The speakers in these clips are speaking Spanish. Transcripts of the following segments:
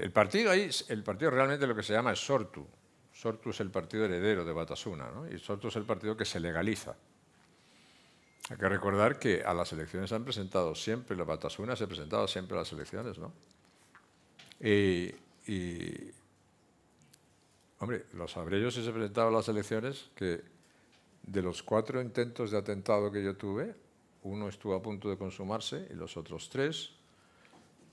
El partido ahí, el partido realmente lo que se llama es Sortu. Sortu es el partido heredero de Batasuna, ¿no? y Sortu es el partido que se legaliza. Hay que recordar que a las elecciones se han presentado siempre, la Batasuna se ha presentado siempre a las elecciones, ¿no? Y, hombre, los sabré yo si se presentaba a las elecciones que de los cuatro intentos de atentado que yo tuve, uno estuvo a punto de consumarse y los otros tres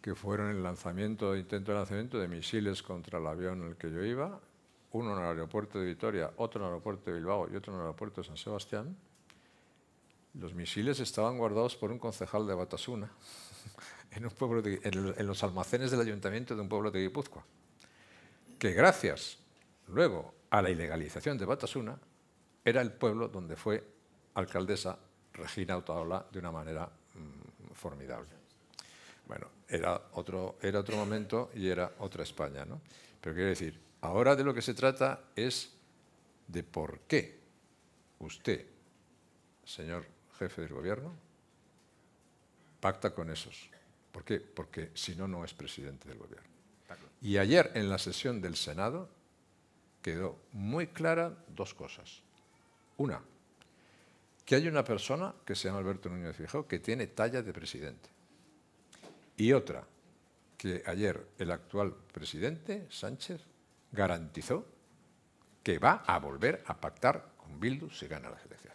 que fueron el lanzamiento, intento de lanzamiento de misiles contra el avión en el que yo iba, uno en el aeropuerto de Vitoria, otro en el aeropuerto de Bilbao y otro en el aeropuerto de San Sebastián, los misiles estaban guardados por un concejal de Batasuna en, pueblo los almacenes del ayuntamiento de un pueblo de Guipúzcoa, que gracias luego a la ilegalización de Batasuna era el pueblo donde fue alcaldesa Regina Otaola de una manera mm, formidable. Bueno, era otro, era otro momento y era otra España, ¿no? Pero quiero decir, ahora de lo que se trata es de por qué usted, señor jefe del gobierno, pacta con esos. ¿Por qué? Porque si no, no es presidente del gobierno. Y ayer en la sesión del Senado quedó muy clara dos cosas. Una, que hay una persona que se llama Alberto Núñez Fijó que tiene talla de presidente. Y otra, que ayer el actual presidente Sánchez garantizó que va a volver a pactar con Bildu si gana las elecciones.